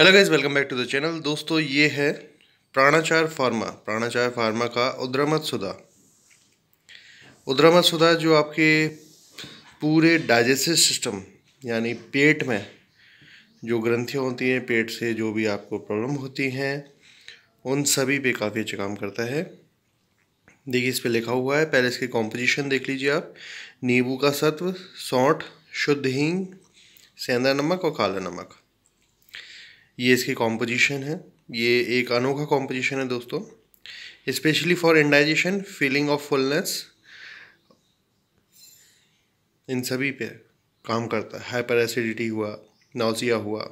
hello guys welcome back to the channel दोस्तों ये है प्राणाचार फार्मा प्राणाचार फार्मा का उद्रमत सुधा उद्रमत सुधा जो आपके पूरे डाइजेस्टिव सिस्टम यानी पेट में जो ग्रंथियाँ होती हैं पेट से जो भी आपको प्रॉब्लम होती हैं उन सभी पे काफ़ी अच्छा काम करता है देखिए इस पर लिखा हुआ है पहले इसके कॉम्पोजिशन देख लीजिए आप नींबू का सत्व सौठ शुद्ध हींग सेंधा नमक और काला नमक ये इसकी कॉम्पोजिशन है ये एक अनोखा कॉम्पोजिशन है दोस्तों specially for indigestion feeling of fullness इन सभी पे काम करता है हाइपर एसिडिटी हुआ नोजिया हुआ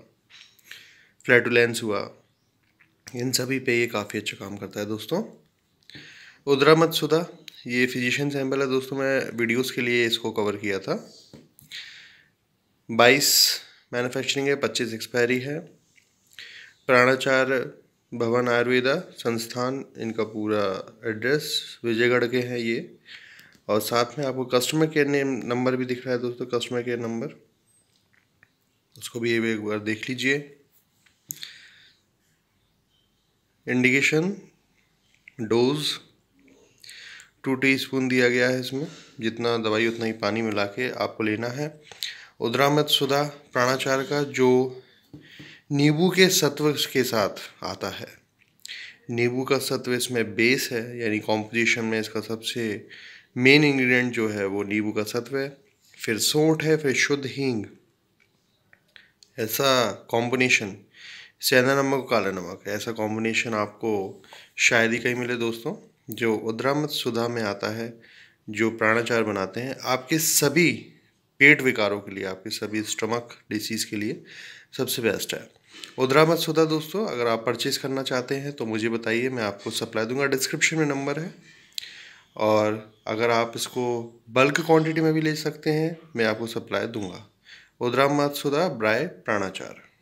फ्लैटुलेंस हुआ इन सभी पे ये काफ़ी अच्छा काम करता है दोस्तों उदरा सुधा ये फिजिशियन सैम्पल है दोस्तों मैं वीडियोस के लिए इसको कवर किया था बाईस मैन्युफैक्चरिंग है पच्चीस एक्सपायरी है प्राणाचार्य भवन आयुर्वेदा संस्थान इनका पूरा एड्रेस विजयगढ़ के हैं ये और साथ में आपको कस्टमर केयर नेम नंबर भी दिख रहा है दोस्तों कस्टमर केयर नंबर उसको भी एक बार देख लीजिए इंडिकेशन डोज टू टीस्पून दिया गया है इसमें जितना दवाई उतना ही पानी मिला के आपको लेना है उदरामत सुधा प्राणाचार का जो नींबू के सत्व के साथ आता है नींबू का सत्व इसमें बेस है यानी कॉम्पोजिशन में इसका सबसे मेन इंग्रेडिएंट जो है वो नींबू का सत्व है फिर सोठ है फिर शुद्ध हींग ऐसा कॉम्बिनेशन सेंधा नमक और काला नमक ऐसा कॉम्बिनेशन आपको शायद ही कहीं मिले दोस्तों जो उद्रामत सुधा में आता है जो प्राणाचार बनाते हैं आपके सभी पेट विकारों के लिए आपके सभी स्टमक डिसीज़ के लिए सबसे बेस्ट है उधरा सुधा दोस्तों अगर आप परचेज़ करना चाहते हैं तो मुझे बताइए मैं आपको सप्लाई दूंगा डिस्क्रिप्शन में नंबर है और अगर आप इसको बल्क क्वांटिटी में भी ले सकते हैं मैं आपको सप्लाई दूंगा उधरा सुधा ब्राय प्राणाचार